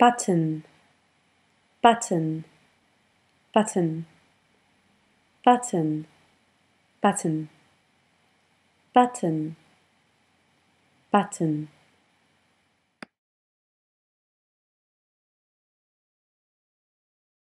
button, button, button, button, button, button, button.